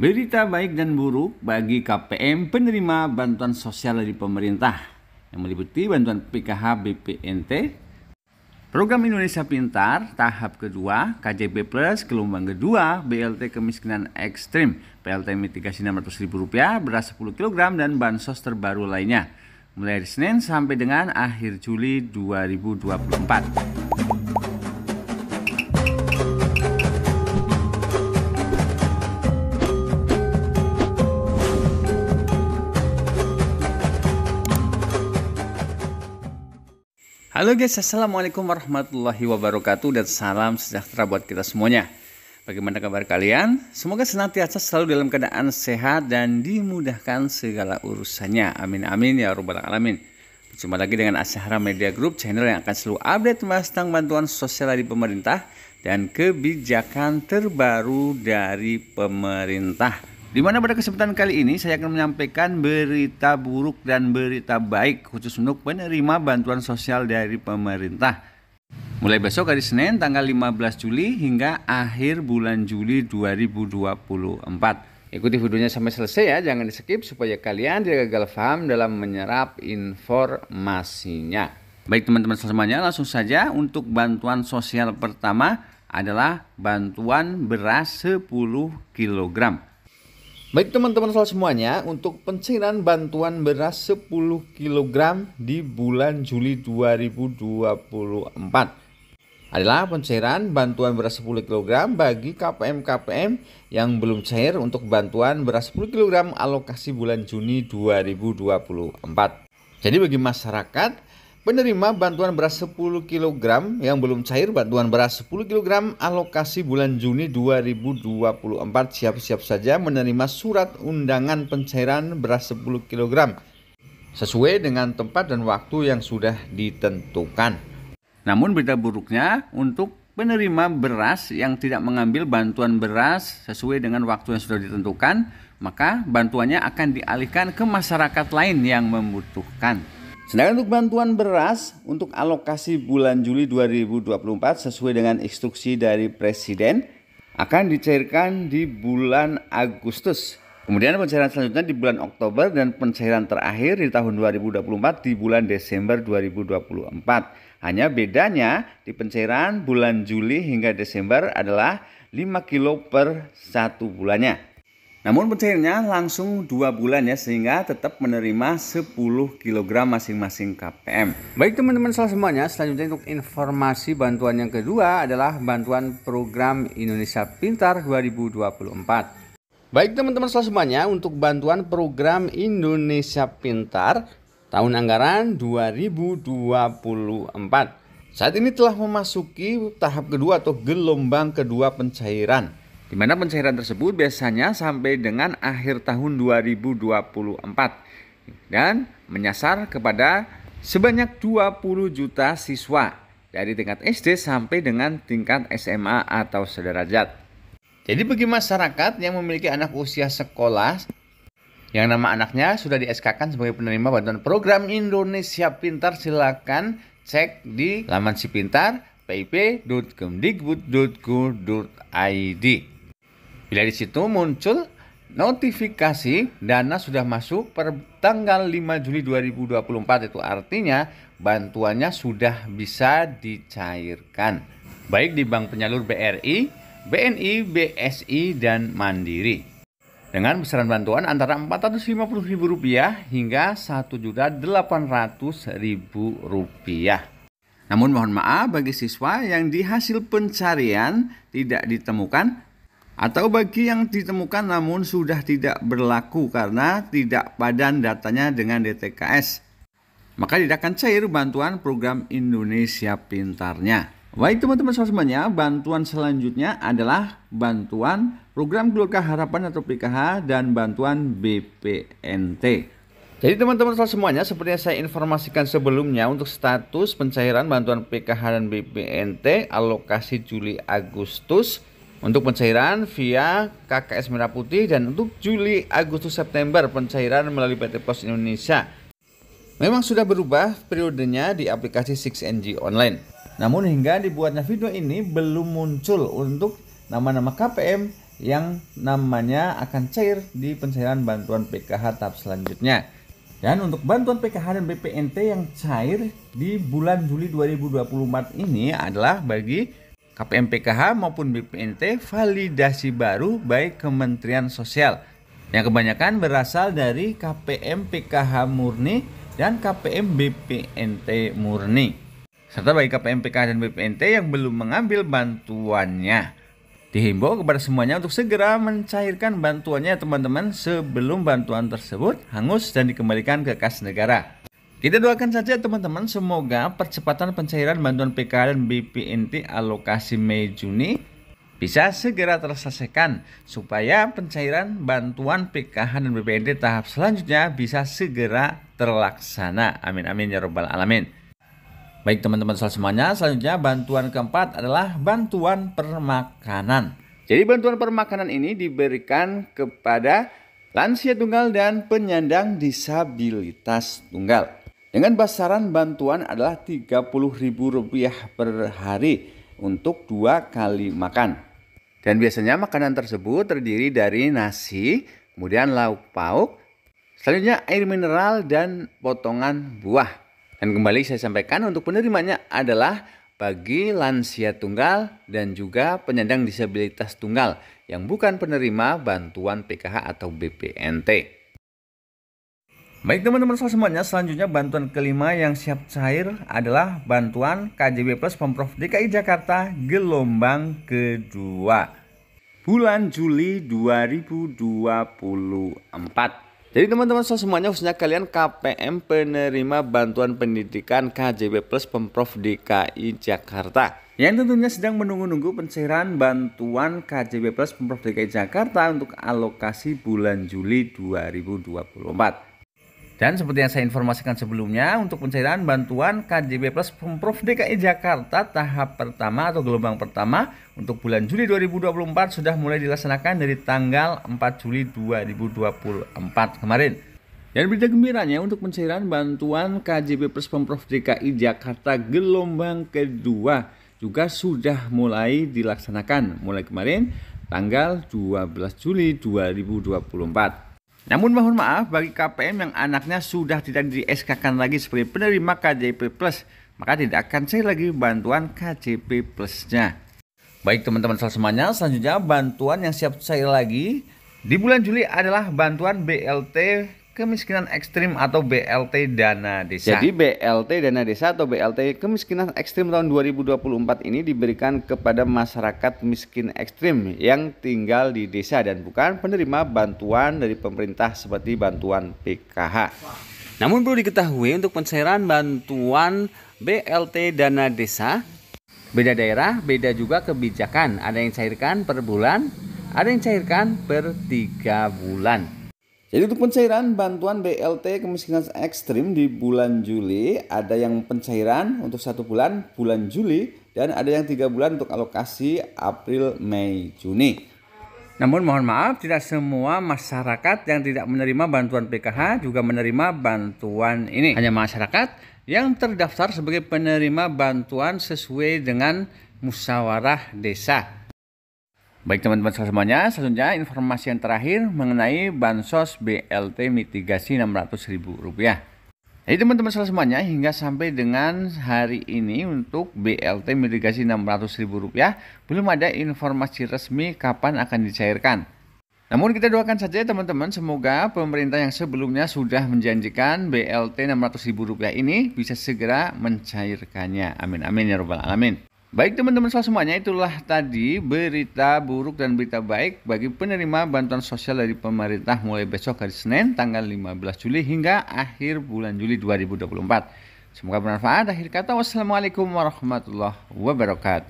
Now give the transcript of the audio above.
Berita baik dan buruk bagi KPM penerima bantuan sosial dari pemerintah yang meliputi bantuan PKH BPNT, Program Indonesia Pintar tahap kedua, KJP Plus gelombang kedua, BLT kemiskinan ekstrim, PLT mitigasi Rp600.000, beras 10 kg dan bansos terbaru lainnya. Mulai dari Senin sampai dengan akhir Juli 2024. Halo guys, Assalamualaikum warahmatullahi wabarakatuh dan salam sejahtera buat kita semuanya. Bagaimana kabar kalian? Semoga senantiasa selalu dalam keadaan sehat dan dimudahkan segala urusannya. Amin amin ya robbal alamin. Berjumpa lagi dengan Asyahara Media Group, channel yang akan selalu update tentang bantuan sosial dari pemerintah dan kebijakan terbaru dari pemerintah. Di mana pada kesempatan kali ini saya akan menyampaikan berita buruk dan berita baik khusus untuk penerima bantuan sosial dari pemerintah. Mulai besok hari Senin tanggal 15 Juli hingga akhir bulan Juli 2024. Ikuti videonya sampai selesai ya, jangan di skip supaya kalian tidak gagal paham dalam menyerap informasinya. Baik teman-teman semuanya, langsung saja untuk bantuan sosial pertama adalah bantuan beras 10 kilogram. Baik teman-teman soal semuanya, untuk pencairan bantuan beras 10 kg di bulan Juli 2024 adalah pencairan bantuan beras 10 kg bagi KPM-KPM yang belum cair untuk bantuan beras 10 kg alokasi bulan Juni 2024. Jadi bagi masyarakat Penerima bantuan beras 10 kg yang belum cair bantuan beras 10 kg alokasi bulan Juni 2024 siap-siap saja menerima surat undangan pencairan beras 10 kg sesuai dengan tempat dan waktu yang sudah ditentukan. Namun berita buruknya untuk penerima beras yang tidak mengambil bantuan beras sesuai dengan waktu yang sudah ditentukan, maka bantuannya akan dialihkan ke masyarakat lain yang membutuhkan. Sedangkan untuk bantuan beras untuk alokasi bulan Juli 2024 sesuai dengan instruksi dari Presiden akan dicairkan di bulan Agustus. Kemudian pencairan selanjutnya di bulan Oktober dan pencairan terakhir di tahun 2024 di bulan Desember 2024. Hanya bedanya di pencairan bulan Juli hingga Desember adalah 5 kilo per satu bulannya. Namun pencairnya langsung dua bulan ya sehingga tetap menerima 10 kg masing-masing KPM. Baik teman-teman salah semuanya, selanjutnya untuk informasi bantuan yang kedua adalah bantuan program Indonesia Pintar 2024. Baik teman-teman salah semuanya, untuk bantuan program Indonesia Pintar tahun anggaran 2024. Saat ini telah memasuki tahap kedua atau gelombang kedua pencairan. Di mana pencairan tersebut biasanya sampai dengan akhir tahun 2024 dan menyasar kepada sebanyak 20 juta siswa dari tingkat SD sampai dengan tingkat SMA atau sederajat. Jadi bagi masyarakat yang memiliki anak usia sekolah yang nama anaknya sudah di SK-kan sebagai penerima bantuan program Indonesia Pintar silakan cek di laman si pintar pip.kemdikbud.go.id. Bila di situ muncul notifikasi dana sudah masuk per tanggal 5 Juli 2024 itu artinya bantuannya sudah bisa dicairkan baik di bank penyalur BRI, BNI, BSI dan Mandiri dengan besaran bantuan antara Rp450.000 hingga Rp1.800.000. Namun mohon maaf bagi siswa yang di hasil pencarian tidak ditemukan atau bagi yang ditemukan namun sudah tidak berlaku karena tidak padan datanya dengan DTKS. Maka tidak akan cair bantuan program Indonesia Pintarnya. Baik teman-teman semuanya, bantuan selanjutnya adalah bantuan program Keluarga Harapan atau PKH dan bantuan BPNT. Jadi teman-teman semuanya, seperti yang saya informasikan sebelumnya untuk status pencairan bantuan PKH dan BPNT alokasi Juli Agustus untuk pencairan via KKS Merah Putih dan untuk Juli, Agustus, September pencairan melalui PT Pos Indonesia. Memang sudah berubah periodenya di aplikasi 6NG Online. Namun hingga dibuatnya video ini belum muncul untuk nama-nama KPM yang namanya akan cair di pencairan bantuan PKH tahap selanjutnya. Dan untuk bantuan PKH dan BPNT yang cair di bulan Juli 2024 ini adalah bagi KPMPKH maupun BPNT validasi baru baik Kementerian Sosial yang kebanyakan berasal dari KPMPKH murni dan KPM BPNT murni serta bagi KPMPKH dan BPNT yang belum mengambil bantuannya. Dihimbau kepada semuanya untuk segera mencairkan bantuannya teman-teman sebelum bantuan tersebut hangus dan dikembalikan ke kas negara. Kita doakan saja teman-teman semoga percepatan pencairan bantuan PKH dan BPNT alokasi Mei Juni bisa segera terselesaikan supaya pencairan bantuan PKH dan BPNT tahap selanjutnya bisa segera terlaksana. Amin amin ya robbal alamin. Baik teman-teman soal semuanya, selanjutnya bantuan keempat adalah bantuan permakanan. Jadi bantuan permakanan ini diberikan kepada lansia tunggal dan penyandang disabilitas tunggal. Dengan besaran bantuan adalah Rp30.000 per hari untuk dua kali makan. Dan biasanya makanan tersebut terdiri dari nasi, kemudian lauk pauk, selanjutnya air mineral dan potongan buah. Dan kembali saya sampaikan untuk penerimanya adalah bagi lansia tunggal dan juga penyandang disabilitas tunggal yang bukan penerima bantuan PKH atau BPNT. Baik teman-teman semuanya, selanjutnya bantuan kelima yang siap cair adalah bantuan KJB Plus Pemprov DKI Jakarta gelombang kedua bulan Juli 2024. Jadi teman-teman semuanya khususnya kalian KPM penerima bantuan pendidikan KJB Plus Pemprov DKI Jakarta yang tentunya sedang menunggu-nunggu pencairan bantuan KJB Plus Pemprov DKI Jakarta untuk alokasi bulan Juli 2024. Dan seperti yang saya informasikan sebelumnya, untuk pencairan bantuan KJP Plus Pemprov DKI Jakarta tahap pertama atau gelombang pertama untuk bulan Juli 2024 sudah mulai dilaksanakan dari tanggal 4 Juli 2024 kemarin. Dan berita gembiranya untuk pencairan bantuan KJP Plus Pemprov DKI Jakarta gelombang kedua juga sudah mulai dilaksanakan mulai kemarin tanggal 12 Juli 2024. Namun mohon maaf bagi KPM yang anaknya sudah tidak di SK-kan lagi sebagai penerima KJP Plus, maka tidak akan saya lagi bantuan KJP Plusnya. Baik teman-teman semuanya, selanjutnya bantuan yang siap saya lagi di bulan Juli adalah bantuan BLT kemiskinan ekstrim atau BLT dana desa. Jadi BLT dana desa atau BLT kemiskinan ekstrim tahun 2024 ini diberikan kepada masyarakat miskin ekstrim yang tinggal di desa dan bukan penerima bantuan dari pemerintah seperti bantuan PKH. Namun perlu diketahui untuk pencairan bantuan BLT dana desa beda daerah beda juga kebijakan ada yang cairkan per bulan ada yang cairkan per tiga bulan jadi untuk pencairan bantuan BLT kemiskinan ekstrim di bulan Juli ada yang pencairan untuk satu bulan bulan Juli dan ada yang tiga bulan untuk alokasi April, Mei, Juni. Namun mohon maaf tidak semua masyarakat yang tidak menerima bantuan PKH juga menerima bantuan ini. Hanya masyarakat yang terdaftar sebagai penerima bantuan sesuai dengan musyawarah desa. Baik teman-teman semuanya, selanjutnya informasi yang terakhir mengenai Bansos BLT mitigasi Rp600.000. Jadi teman-teman semuanya hingga sampai dengan hari ini untuk BLT mitigasi Rp600.000 belum ada informasi resmi kapan akan dicairkan. Namun kita doakan saja teman-teman semoga pemerintah yang sebelumnya sudah menjanjikan BLT Rp600.000 ini bisa segera mencairkannya. Amin amin ya robbal alamin. Baik teman-teman semuanya itulah tadi berita buruk dan berita baik bagi penerima bantuan sosial dari pemerintah mulai besok hari Senin tanggal 15 Juli hingga akhir bulan Juli 2024. Semoga bermanfaat. Akhir kata wassalamualaikum warahmatullahi wabarakatuh.